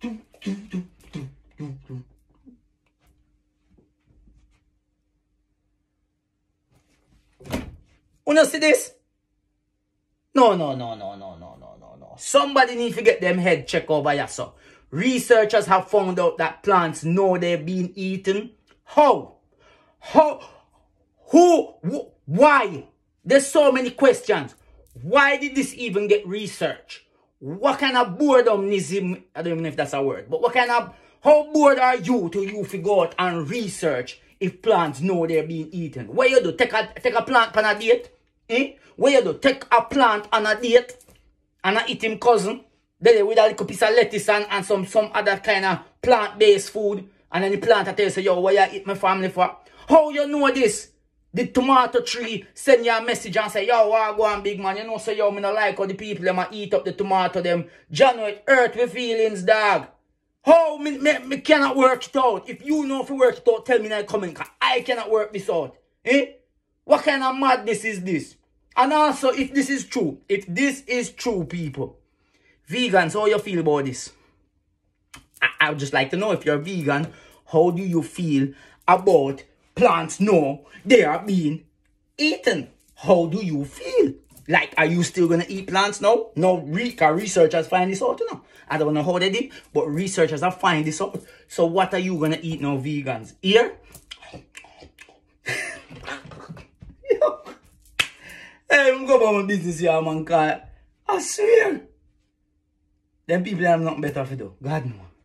do, see this? No, no, no, no, no, no, no, no, no. Somebody need to get them head check over here, so. Researchers have found out that plants know they're being eaten. How? How? Who? Wh why? There's so many questions. Why did this even get research? What kind of boredomism, I don't even know if that's a word, but what kind of, how bored are you to you figure out and research if plants know they're being eaten? Where you do, take a, take a plant on a date? Eh? Where you do, take a plant on a date and I eat him cousin? Then with a little piece of lettuce and, and some, some other kind of plant-based food. And then the plant I tell you, say, yo, where you eat my family for? How you know this? the tomato tree send you a message and say, yo, I go on, big man. You know, say, yo, me no like how the people them eat up the tomato them. John, earth hurt with feelings, dog. How me, me, me cannot work it out? If you know if you work it out, tell me in the comment, cause I cannot work this out. Eh? What kind of madness is this? And also, if this is true, if this is true, people, vegans, how you feel about this? I, I would just like to know if you're vegan, how do you feel about plants know they are being eaten. How do you feel? Like, are you still going to eat plants now? No, re researchers find this out, you know. I don't know how they did, but researchers are finding this out. So what are you going to eat now, vegans? Here? hey, I'm going about my business here, man, I swear. Them people have nothing better for do. God knows.